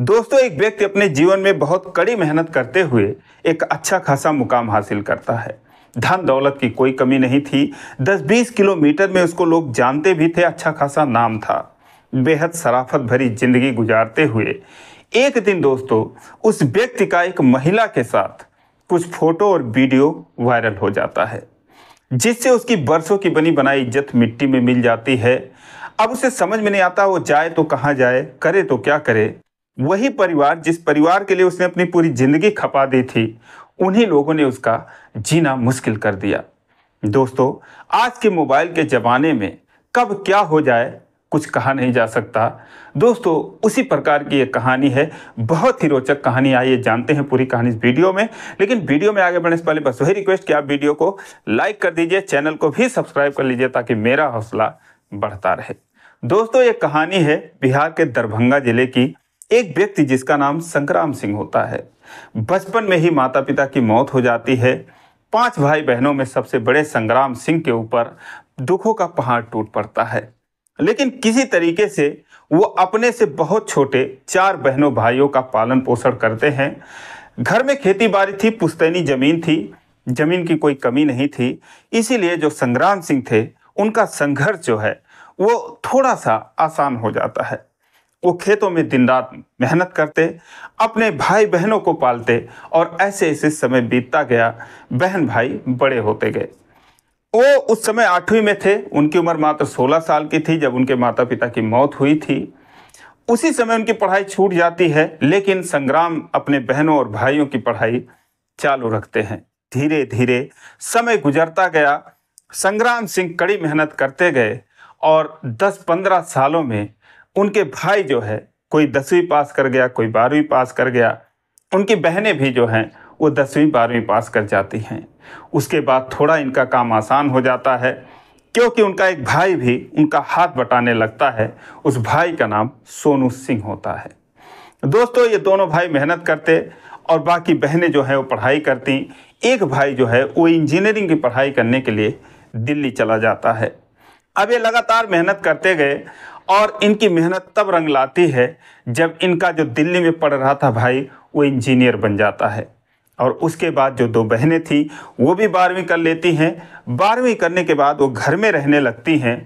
दोस्तों एक व्यक्ति अपने जीवन में बहुत कड़ी मेहनत करते हुए एक अच्छा खासा मुकाम हासिल करता है धन दौलत की कोई कमी नहीं थी 10-20 किलोमीटर में उसको लोग जानते भी थे अच्छा खासा नाम था बेहद शराफत भरी जिंदगी गुजारते हुए एक दिन दोस्तों उस व्यक्ति का एक महिला के साथ कुछ फोटो और वीडियो वायरल हो जाता है जिससे उसकी बरसों की बनी बनाई इज्जत मिट्टी में मिल जाती है अब उसे समझ में नहीं आता वो जाए तो कहाँ जाए करे तो क्या करे वही परिवार जिस परिवार के लिए उसने अपनी पूरी जिंदगी खपा दी थी उन्हीं लोगों ने उसका जीना मुश्किल कर दिया दोस्तों आज के मोबाइल के ज़माने में कब क्या हो जाए कुछ कहा नहीं जा सकता दोस्तों उसी प्रकार की ये कहानी है बहुत ही रोचक कहानी आई है जानते हैं पूरी कहानी इस वीडियो में लेकिन वीडियो में आगे बढ़ने से पहले बस वही रिक्वेस्ट कि आप वीडियो को लाइक कर दीजिए चैनल को भी सब्सक्राइब कर लीजिए ताकि मेरा हौसला बढ़ता रहे दोस्तों ये कहानी है बिहार के दरभंगा जिले की एक व्यक्ति जिसका नाम संग्राम सिंह होता है बचपन में ही माता पिता की मौत हो जाती है पांच भाई बहनों में सबसे बड़े संग्राम सिंह के ऊपर दुखों का पहाड़ टूट पड़ता है लेकिन किसी तरीके से वो अपने से बहुत छोटे चार बहनों भाइयों का पालन पोषण करते हैं घर में खेती बाड़ी थी पुस्तैनी जमीन थी जमीन की कोई कमी नहीं थी इसीलिए जो संग्राम सिंह थे उनका संघर्ष जो है वो थोड़ा सा आसान हो जाता है वो खेतों में दिन रात मेहनत करते अपने भाई बहनों को पालते और ऐसे ऐसे समय बीतता गया बहन भाई बड़े होते गए वो उस समय आठवीं में थे उनकी उम्र मात्र 16 साल की थी जब उनके माता पिता की मौत हुई थी उसी समय उनकी पढ़ाई छूट जाती है लेकिन संग्राम अपने बहनों और भाइयों की पढ़ाई चालू रखते हैं धीरे धीरे समय गुजरता गया संग्राम सिंह कड़ी मेहनत करते गए और 10-15 सालों में उनके भाई जो है कोई दसवीं पास कर गया कोई बारहवीं पास कर गया उनकी बहनें भी जो हैं वो दसवीं बारहवीं पास कर जाती हैं उसके बाद थोड़ा इनका काम आसान हो जाता है क्योंकि उनका एक भाई भी उनका हाथ बटाने लगता है उस भाई का नाम सोनू सिंह होता है दोस्तों ये दोनों भाई मेहनत करते और बाकी बहनें जो हैं वो पढ़ाई करती एक भाई जो है वो इंजीनियरिंग की पढ़ाई करने के लिए दिल्ली चला जाता है अब ये लगातार मेहनत करते गए और इनकी मेहनत तब रंग लाती है जब इनका जो दिल्ली में पढ़ रहा था भाई वो इंजीनियर बन जाता है और उसके बाद जो दो बहनें थीं वो भी बारहवीं कर लेती हैं बारहवीं करने के बाद वो घर में रहने लगती हैं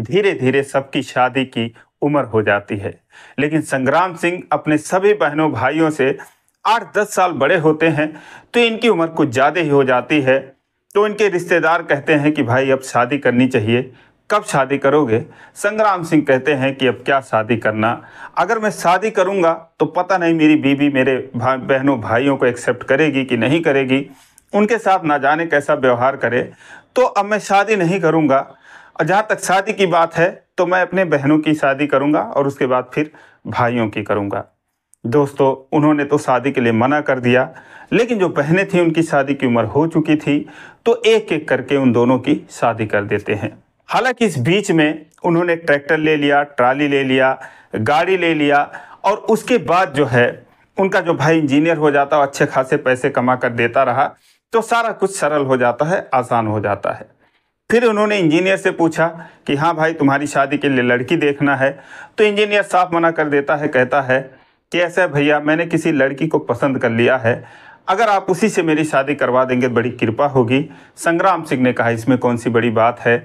धीरे धीरे सबकी शादी की उम्र हो जाती है लेकिन संग्राम सिंह अपने सभी बहनों भाइयों से आठ दस साल बड़े होते हैं तो इनकी उम्र कुछ ज़्यादा ही हो जाती है तो इनके रिश्तेदार कहते हैं कि भाई अब शादी करनी चाहिए कब शादी करोगे संग्राम सिंह कहते हैं कि अब क्या शादी करना अगर मैं शादी करूंगा तो पता नहीं मेरी बीवी मेरे भा, बहनों भाइयों को एक्सेप्ट करेगी कि नहीं करेगी उनके साथ ना जाने कैसा व्यवहार करे तो अब मैं शादी नहीं करूंगा और जहाँ तक शादी की बात है तो मैं अपने बहनों की शादी करूंगा और उसके बाद फिर भाइयों की करूंगा दोस्तों उन्होंने तो शादी के लिए मना कर दिया लेकिन जो बहनें थीं उनकी शादी की उम्र हो चुकी थी तो एक एक करके उन दोनों की शादी कर देते हैं हालांकि इस बीच में उन्होंने ट्रैक्टर ले लिया ट्राली ले लिया गाड़ी ले लिया और उसके बाद जो है उनका जो भाई इंजीनियर हो जाता और अच्छे खासे पैसे कमा कर देता रहा तो सारा कुछ सरल हो जाता है आसान हो जाता है फिर उन्होंने इंजीनियर से पूछा कि हाँ भाई तुम्हारी शादी के लिए लड़की देखना है तो इंजीनियर साफ मना कर देता है कहता है कि ऐसा भैया मैंने किसी लड़की को पसंद कर लिया है अगर आप उसी से मेरी शादी करवा देंगे तो बड़ी कृपा होगी संग्राम सिंह ने कहा इसमें कौन सी बड़ी बात है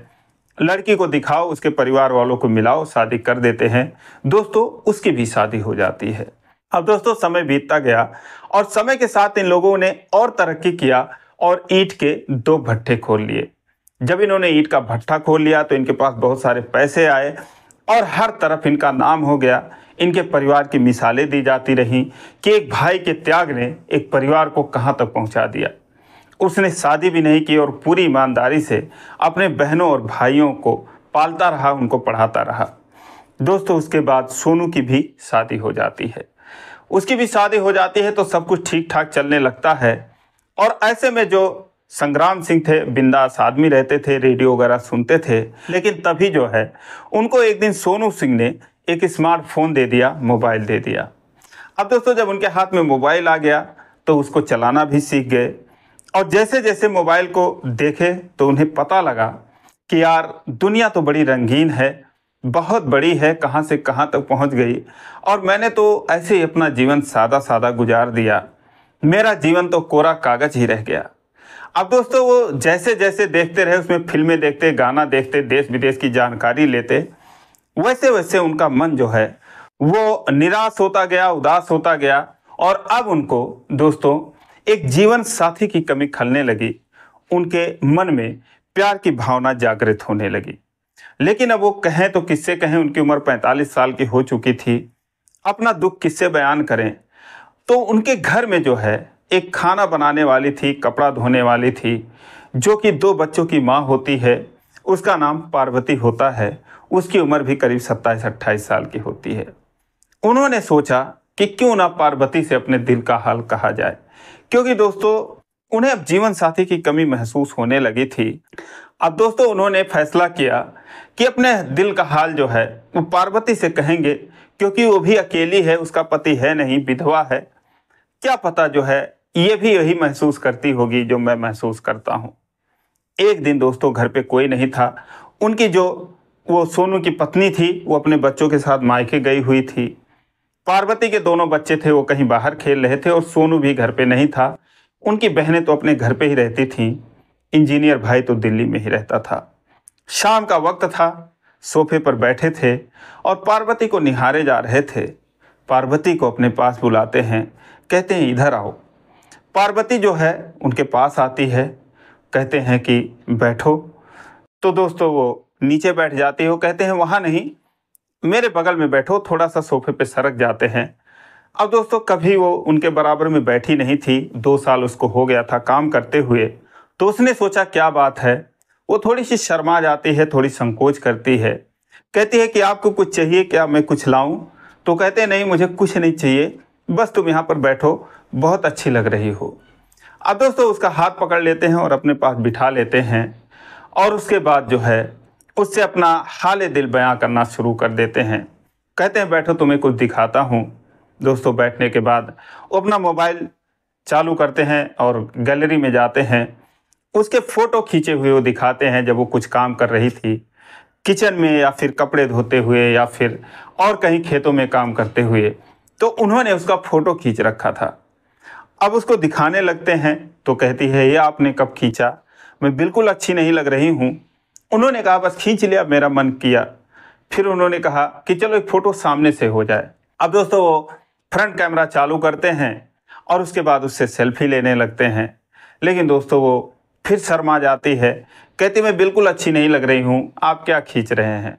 लड़की को दिखाओ उसके परिवार वालों को मिलाओ शादी कर देते हैं दोस्तों उसकी भी शादी हो जाती है अब दोस्तों समय बीतता गया और समय के साथ इन लोगों ने और तरक्की किया और ईट के दो भट्ठे खोल लिए जब इन्होंने ईट का भट्ठा खोल लिया तो इनके पास बहुत सारे पैसे आए और हर तरफ इनका नाम हो गया इनके परिवार की मिसालें दी जाती रहीं कि एक भाई के त्याग ने एक परिवार को कहाँ तक पहुँचा दिया उसने शादी भी नहीं की और पूरी ईमानदारी से अपने बहनों और भाइयों को पालता रहा उनको पढ़ाता रहा दोस्तों उसके बाद सोनू की भी शादी हो जाती है उसकी भी शादी हो जाती है तो सब कुछ ठीक ठाक चलने लगता है और ऐसे में जो संग्राम सिंह थे बिंदास आदमी रहते थे रेडियो वगैरह सुनते थे लेकिन तभी जो है उनको एक दिन सोनू सिंह ने एक स्मार्टफोन दे दिया मोबाइल दे दिया अब दोस्तों जब उनके हाथ में मोबाइल आ गया तो उसको चलाना भी सीख गए और जैसे जैसे मोबाइल को देखे तो उन्हें पता लगा कि यार दुनिया तो बड़ी रंगीन है बहुत बड़ी है कहाँ से कहाँ तक पहुँच गई और मैंने तो ऐसे ही अपना जीवन सादा सादा गुजार दिया मेरा जीवन तो कोरा कागज ही रह गया अब दोस्तों वो जैसे जैसे देखते रहे उसमें फिल्में देखते गाना देखते देश विदेश की जानकारी लेते वैसे वैसे उनका मन जो है वो निराश होता गया उदास होता गया और अब उनको दोस्तों एक जीवन साथी की कमी खलने लगी उनके मन में प्यार की भावना जागृत होने लगी लेकिन अब वो कहें तो किससे कहें उनकी उम्र 45 साल की हो चुकी थी अपना दुख किससे बयान करें तो उनके घर में जो है एक खाना बनाने वाली थी कपड़ा धोने वाली थी जो कि दो बच्चों की माँ होती है उसका नाम पार्वती होता है उसकी उम्र भी करीब सत्ताईस अट्ठाईस साल की होती है उन्होंने सोचा कि क्यों ना पार्वती से अपने दिल का हाल कहा जाए क्योंकि दोस्तों उन्हें अब जीवन साथी की कमी महसूस होने लगी थी अब दोस्तों उन्होंने फैसला किया कि अपने दिल का हाल जो है वो पार्वती से कहेंगे क्योंकि वो भी अकेली है उसका पति है नहीं विधवा है क्या पता जो है ये भी यही महसूस करती होगी जो मैं महसूस करता हूँ एक दिन दोस्तों घर पे कोई नहीं था उनकी जो वो सोनू की पत्नी थी वो अपने बच्चों के साथ मायके गई हुई थी पार्वती के दोनों बच्चे थे वो कहीं बाहर खेल रहे थे और सोनू भी घर पे नहीं था उनकी बहनें तो अपने घर पे ही रहती थीं इंजीनियर भाई तो दिल्ली में ही रहता था शाम का वक्त था सोफे पर बैठे थे और पार्वती को निहारे जा रहे थे पार्वती को अपने पास बुलाते हैं कहते हैं इधर आओ पार्वती जो है उनके पास आती है कहते हैं कि बैठो तो दोस्तों वो नीचे बैठ जाती हो कहते हैं वहाँ नहीं मेरे बगल में बैठो थोड़ा सा सोफे पे सरक जाते हैं अब दोस्तों कभी वो उनके बराबर में बैठी नहीं थी दो साल उसको हो गया था काम करते हुए तो उसने सोचा क्या बात है वो थोड़ी सी शर्मा जाती है थोड़ी संकोच करती है कहती है कि आपको कुछ चाहिए क्या मैं कुछ लाऊं तो कहते हैं नहीं मुझे कुछ नहीं चाहिए बस तुम यहाँ पर बैठो बहुत अच्छी लग रही हो अब दोस्तों उसका हाथ पकड़ लेते हैं और अपने पास बिठा लेते हैं और उसके बाद जो है उससे अपना हाल दिल बयां करना शुरू कर देते हैं कहते हैं बैठो तुम्हें कुछ दिखाता हूँ दोस्तों बैठने के बाद वो अपना मोबाइल चालू करते हैं और गैलरी में जाते हैं उसके फ़ोटो खींचे हुए वो दिखाते हैं जब वो कुछ काम कर रही थी किचन में या फिर कपड़े धोते हुए या फिर और कहीं खेतों में काम करते हुए तो उन्होंने उसका फ़ोटो खींच रखा था अब उसको दिखाने लगते हैं तो कहती है ये आपने कब खींचा मैं बिल्कुल अच्छी नहीं लग रही हूँ उन्होंने कहा बस खींच लिया मेरा मन किया फिर उन्होंने कहा कि चलो एक फ़ोटो सामने से हो जाए अब दोस्तों वो फ्रंट कैमरा चालू करते हैं और उसके बाद उससे सेल्फी लेने लगते हैं लेकिन दोस्तों वो फिर शर्मा जाती है कहती मैं बिल्कुल अच्छी नहीं लग रही हूँ आप क्या खींच रहे हैं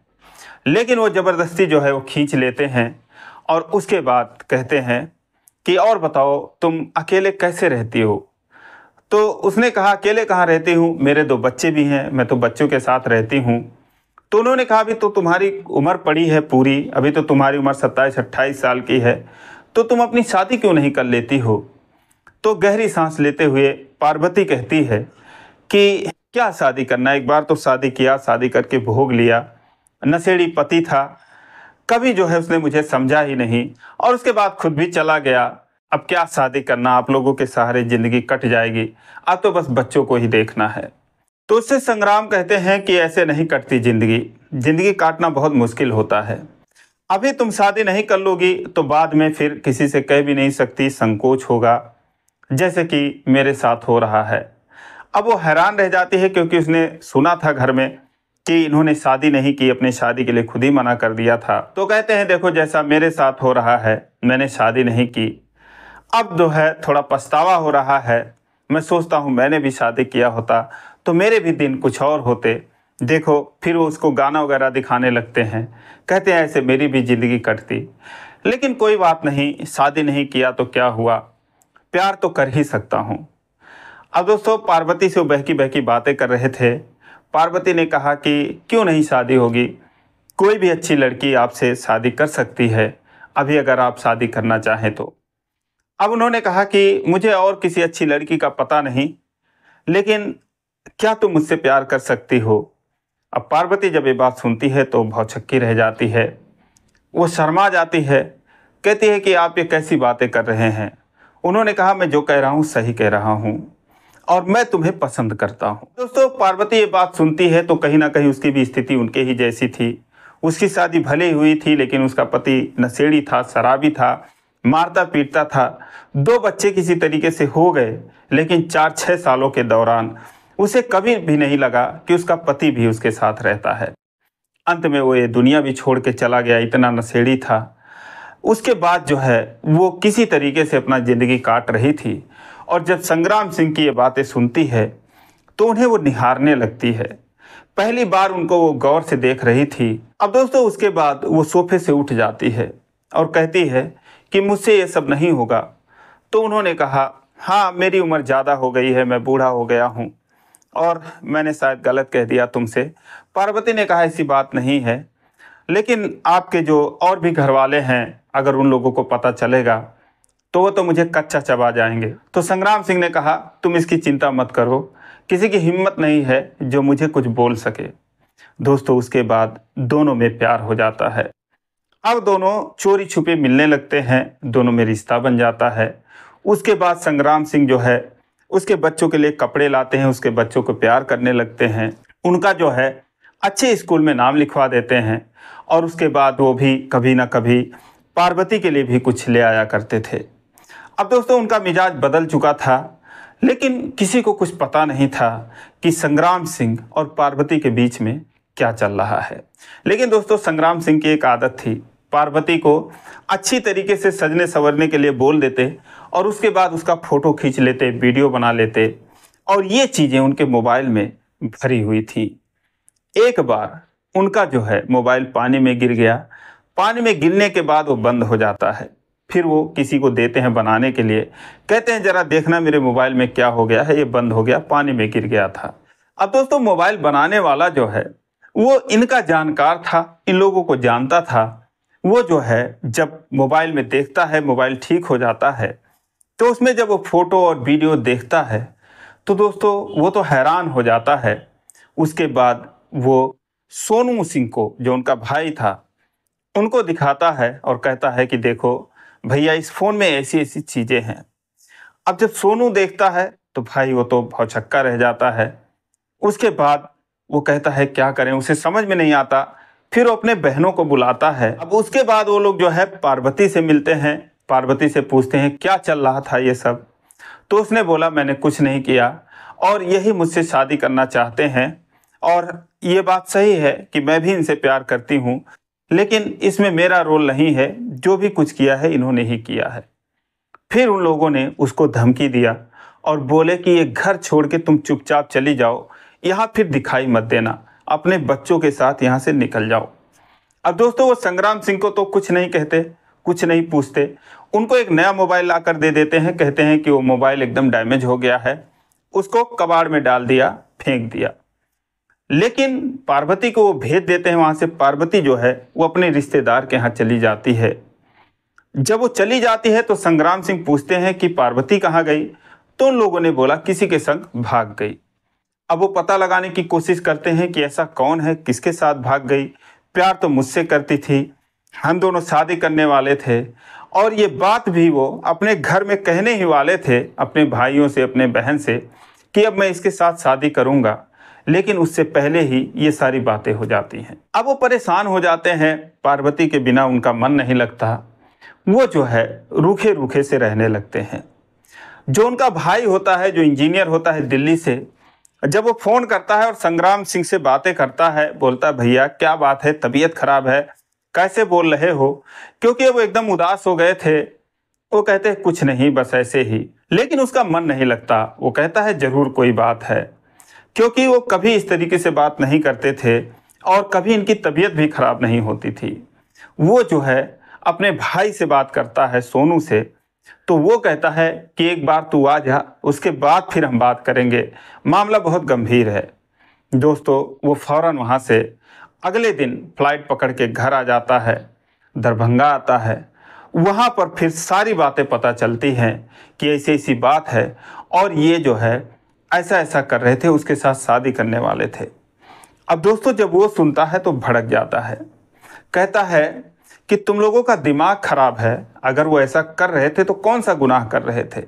लेकिन वो ज़बरदस्ती जो है वो खींच लेते हैं और उसके बाद कहते हैं कि और बताओ तुम अकेले कैसे रहती हो तो उसने कहा अकेले कहाँ रहती हूँ मेरे दो बच्चे भी हैं मैं तो बच्चों के साथ रहती हूँ तो उन्होंने कहा अभी तो तुम्हारी उम्र पड़ी है पूरी अभी तो तुम्हारी उम्र सत्ताईस अट्ठाईस साल की है तो तुम अपनी शादी क्यों नहीं कर लेती हो तो गहरी सांस लेते हुए पार्वती कहती है कि क्या शादी करना एक बार तो शादी किया शादी करके भोग लिया नशेड़ी पति था कभी जो है उसने मुझे समझा ही नहीं और उसके बाद खुद भी चला गया अब क्या शादी करना आप लोगों के सहारे जिंदगी कट जाएगी अब तो बस बच्चों को ही देखना है तो उससे संग्राम कहते हैं कि ऐसे नहीं कटती जिंदगी जिंदगी काटना बहुत मुश्किल होता है अभी तुम शादी नहीं कर लोगी तो बाद में फिर किसी से कह भी नहीं सकती संकोच होगा जैसे कि मेरे साथ हो रहा है अब वो हैरान रह जाती है क्योंकि उसने सुना था घर में कि इन्होंने शादी नहीं की अपनी शादी के लिए खुद ही मना कर दिया था तो कहते हैं देखो जैसा मेरे साथ हो रहा है मैंने शादी नहीं की अब जो है थोड़ा पछतावा हो रहा है मैं सोचता हूँ मैंने भी शादी किया होता तो मेरे भी दिन कुछ और होते देखो फिर वो उसको गाना वगैरह दिखाने लगते हैं कहते हैं ऐसे मेरी भी ज़िंदगी कटती लेकिन कोई बात नहीं शादी नहीं किया तो क्या हुआ प्यार तो कर ही सकता हूँ अब दोस्तों पार्वती से वो बहकी बहकी बातें कर रहे थे पार्वती ने कहा कि क्यों नहीं शादी होगी कोई भी अच्छी लड़की आपसे शादी कर सकती है अभी अगर आप शादी करना चाहें तो अब उन्होंने कहा कि मुझे और किसी अच्छी लड़की का पता नहीं लेकिन क्या तुम मुझसे प्यार कर सकती हो अब पार्वती जब ये बात सुनती है तो बहुत छक्की रह जाती है वो शर्मा जाती है कहती है कि आप ये कैसी बातें कर रहे हैं उन्होंने कहा मैं जो कह रहा हूँ सही कह रहा हूँ और मैं तुम्हें पसंद करता हूँ दोस्तों पार्वती ये बात सुनती है तो कहीं ना कहीं उसकी भी स्थिति उनके ही जैसी थी उसकी शादी भले हुई थी लेकिन उसका पति नशेड़ी था शराबी था मारता पीटता था दो बच्चे किसी तरीके से हो गए लेकिन चार छः सालों के दौरान उसे कभी भी नहीं लगा कि उसका पति भी उसके साथ रहता है अंत में वो ये दुनिया भी छोड़ के चला गया इतना नशेड़ी था उसके बाद जो है वो किसी तरीके से अपना ज़िंदगी काट रही थी और जब संग्राम सिंह की ये बातें सुनती है तो उन्हें वो निहारने लगती है पहली बार उनको वो गौर से देख रही थी अब दोस्तों उसके बाद वो सोफे से उठ जाती है और कहती है कि मुझसे ये सब नहीं होगा तो उन्होंने कहा हाँ मेरी उम्र ज़्यादा हो गई है मैं बूढ़ा हो गया हूँ और मैंने शायद गलत कह दिया तुमसे पार्वती ने कहा ऐसी बात नहीं है लेकिन आपके जो और भी घर वाले हैं अगर उन लोगों को पता चलेगा तो वो तो मुझे कच्चा चबा जाएंगे तो संग्राम सिंह ने कहा तुम इसकी चिंता मत करो किसी की हिम्मत नहीं है जो मुझे कुछ बोल सके दोस्तों उसके बाद दोनों में प्यार हो जाता है अब दोनों चोरी छुपे मिलने लगते हैं दोनों में रिश्ता बन जाता है उसके बाद संग्राम सिंह जो है उसके बच्चों के लिए कपड़े लाते हैं उसके बच्चों को प्यार करने लगते हैं उनका जो है अच्छे स्कूल में नाम लिखवा देते हैं और उसके बाद वो भी कभी ना कभी पार्वती के लिए भी कुछ ले आया करते थे अब दोस्तों उनका मिजाज बदल चुका था लेकिन किसी को कुछ पता नहीं था कि संग्राम सिंह और पार्वती के बीच में क्या चल रहा है लेकिन दोस्तों संग्राम सिंह की एक आदत थी पार्वती को अच्छी तरीके से सजने संवरने के लिए बोल देते और उसके बाद उसका फ़ोटो खींच लेते वीडियो बना लेते और ये चीज़ें उनके मोबाइल में भरी हुई थी एक बार उनका जो है मोबाइल पानी में गिर गया पानी में गिरने के बाद वो बंद हो जाता है फिर वो किसी को देते हैं बनाने के लिए कहते हैं ज़रा देखना मेरे मोबाइल में क्या हो गया है ये बंद हो गया पानी में गिर गया था अब दोस्तों मोबाइल बनाने वाला जो है वो इनका जानकार था इन लोगों को जानता था वो जो है जब मोबाइल में देखता है मोबाइल ठीक हो जाता है तो उसमें जब वो फोटो और वीडियो देखता है तो दोस्तों वो तो हैरान हो जाता है उसके बाद वो सोनू सिंह को जो उनका भाई था उनको दिखाता है और कहता है कि देखो भैया इस फ़ोन में ऐसी ऐसी चीज़ें हैं अब जब सोनू देखता है तो भाई वो तो भौचक्का रह जाता है उसके बाद वो कहता है क्या करें उसे समझ में नहीं आता फिर वो अपने बहनों को बुलाता है अब उसके बाद वो लोग जो है पार्वती से मिलते हैं पार्वती से पूछते हैं क्या चल रहा था ये सब तो उसने बोला मैंने कुछ नहीं किया और यही मुझसे शादी करना चाहते हैं और ये बात सही है कि मैं भी इनसे प्यार करती हूँ लेकिन इसमें मेरा रोल नहीं है जो भी कुछ किया है इन्होंने ही किया है फिर उन लोगों ने उसको धमकी दिया और बोले कि ये घर छोड़ के तुम चुपचाप चली जाओ यहाँ फिर दिखाई मत देना अपने बच्चों के साथ यहाँ से निकल जाओ अब दोस्तों वो संग्राम सिंह को तो कुछ नहीं कहते कुछ नहीं पूछते उनको एक नया मोबाइल लाकर दे देते हैं कहते हैं कि वो मोबाइल एकदम डैमेज हो गया है उसको कबाड़ में डाल दिया फेंक दिया लेकिन पार्वती को वो भेज देते हैं वहाँ से पार्वती जो है वो अपने रिश्तेदार के यहाँ चली जाती है जब वो चली जाती है तो संग्राम सिंह पूछते हैं कि पार्वती कहाँ गई तो उन लोगों ने बोला किसी के संग भाग गई अब वो पता लगाने की कोशिश करते हैं कि ऐसा कौन है किसके साथ भाग गई प्यार तो मुझसे करती थी हम दोनों शादी करने वाले थे और ये बात भी वो अपने घर में कहने ही वाले थे अपने भाइयों से अपने बहन से कि अब मैं इसके साथ शादी करूँगा लेकिन उससे पहले ही ये सारी बातें हो जाती हैं अब वो परेशान हो जाते हैं पार्वती के बिना उनका मन नहीं लगता वो जो है रूखे रूखे से रहने लगते हैं जो उनका भाई होता है जो इंजीनियर होता है दिल्ली से जब वो फोन करता है और संग्राम सिंह से बातें करता है बोलता है भैया क्या बात है तबीयत खराब है कैसे बोल रहे हो क्योंकि वो एकदम उदास हो गए थे वो कहते हैं कुछ नहीं बस ऐसे ही लेकिन उसका मन नहीं लगता वो कहता है जरूर कोई बात है क्योंकि वो कभी इस तरीके से बात नहीं करते थे और कभी इनकी तबीयत भी खराब नहीं होती थी वो जो है अपने भाई से बात करता है सोनू से तो वो कहता है कि एक बार तू आ जा उसके बाद फिर हम बात करेंगे मामला बहुत गंभीर है दोस्तों वो फौरन वहाँ से अगले दिन फ्लाइट पकड़ के घर आ जाता है दरभंगा आता है वहाँ पर फिर सारी बातें पता चलती हैं कि ऐसी ऐसी बात है और ये जो है ऐसा ऐसा कर रहे थे उसके साथ शादी करने वाले थे अब दोस्तों जब वो सुनता है तो भड़क जाता है कहता है कि तुम लोगों का दिमाग खराब है अगर वो ऐसा कर रहे थे तो कौन सा गुनाह कर रहे थे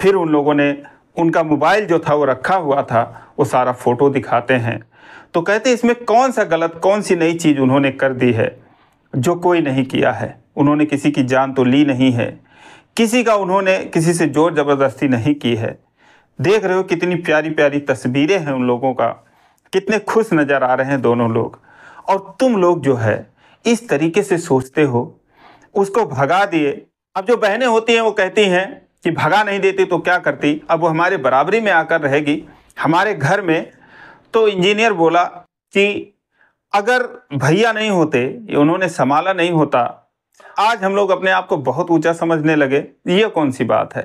फिर उन लोगों ने उनका मोबाइल जो था वो रखा हुआ था वो सारा फ़ोटो दिखाते हैं तो कहते इसमें कौन सा गलत कौन सी नई चीज़ उन्होंने कर दी है जो कोई नहीं किया है उन्होंने किसी की जान तो ली नहीं है किसी का उन्होंने किसी से जोर ज़बरदस्ती नहीं की है देख रहे हो कितनी प्यारी प्यारी तस्वीरें हैं उन लोगों का कितने खुश नज़र आ रहे हैं दोनों लोग और तुम लोग जो है इस तरीके से सोचते हो उसको भगा दिए अब जो बहनें होती हैं वो कहती हैं कि भगा नहीं देती तो क्या करती अब वो हमारे बराबरी में आकर रहेगी हमारे घर में तो इंजीनियर बोला कि अगर भैया नहीं होते उन्होंने संभाला नहीं होता आज हम लोग अपने आप को बहुत ऊंचा समझने लगे ये कौन सी बात है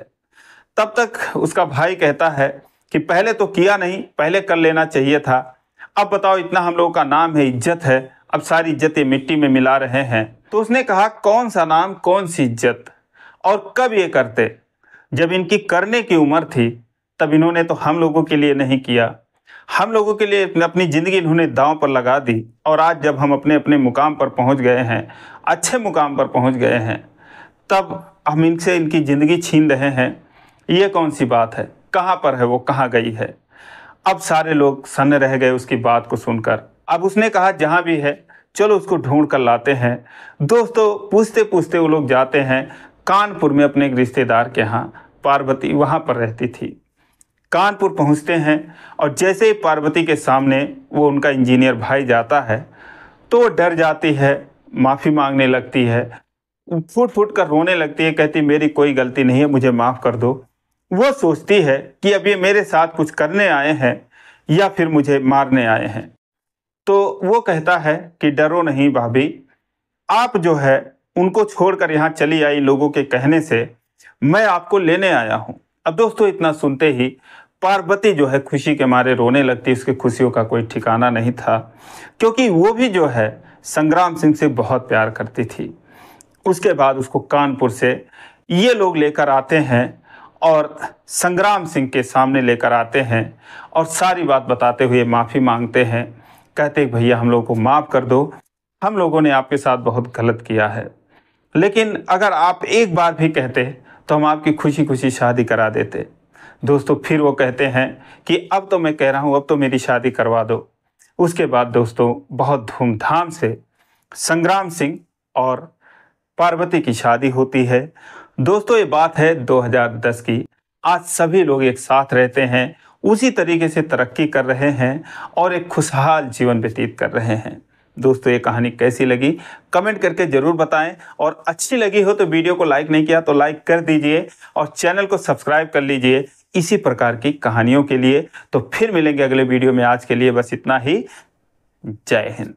तब तक उसका भाई कहता है कि पहले तो किया नहीं पहले कर लेना चाहिए था अब बताओ इतना हम लोगों का नाम है इज्जत है अब सारी इज्जतें मिट्टी में मिला रहे हैं तो उसने कहा कौन सा नाम कौन सी इज्जत और कब ये करते जब इनकी करने की उम्र थी तब इन्होंने तो हम लोगों के लिए नहीं किया हम लोगों के लिए अपनी ज़िंदगी इन्होंने दांव पर लगा दी और आज जब हम अपने अपने मुकाम पर पहुंच गए हैं अच्छे मुकाम पर पहुंच गए हैं तब हम इनसे इनकी ज़िंदगी छीन रहे हैं ये कौन सी बात है कहाँ पर है वो कहाँ गई है अब सारे लोग सन्न रह गए उसकी बात को सुनकर अब उसने कहा जहाँ भी है चलो उसको ढूंढ कर लाते हैं दोस्तों पूछते पूछते वो लोग जाते हैं कानपुर में अपने एक रिश्तेदार के यहाँ पार्वती वहाँ पर रहती थी कानपुर पहुँचते हैं और जैसे ही पार्वती के सामने वो उनका इंजीनियर भाई जाता है तो वो डर जाती है माफ़ी मांगने लगती है फूट फूट कर रोने लगती है कहती मेरी कोई गलती नहीं है मुझे माफ़ कर दो वो सोचती है कि अब ये मेरे साथ कुछ करने आए हैं या फिर मुझे मारने आए हैं तो वो कहता है कि डरो नहीं भाभी आप जो है उनको छोड़कर यहाँ चली आई लोगों के कहने से मैं आपको लेने आया हूँ अब दोस्तों इतना सुनते ही पार्वती जो है खुशी के मारे रोने लगती उसकी खुशियों का कोई ठिकाना नहीं था क्योंकि वो भी जो है संग्राम सिंह से बहुत प्यार करती थी उसके बाद उसको कानपुर से ये लोग लेकर आते हैं और संग्राम सिंह के सामने लेकर आते हैं और सारी बात बताते हुए माफ़ी मांगते हैं कहते भैया हम लोगों को माफ़ कर दो हम लोगों ने आपके साथ बहुत गलत किया है लेकिन अगर आप एक बार भी कहते तो हम आपकी खुशी खुशी शादी करा देते दोस्तों फिर वो कहते हैं कि अब तो मैं कह रहा हूँ अब तो मेरी शादी करवा दो उसके बाद दोस्तों बहुत धूमधाम से संग्राम सिंह और पार्वती की शादी होती है दोस्तों ये बात है 2010 की आज सभी लोग एक साथ रहते हैं उसी तरीके से तरक्की कर रहे हैं और एक खुशहाल जीवन व्यतीत कर रहे हैं दोस्तों ये कहानी कैसी लगी कमेंट करके ज़रूर बताएं और अच्छी लगी हो तो वीडियो को लाइक नहीं किया तो लाइक कर दीजिए और चैनल को सब्सक्राइब कर लीजिए इसी प्रकार की कहानियों के लिए तो फिर मिलेंगे अगले वीडियो में आज के लिए बस इतना ही जय हिंद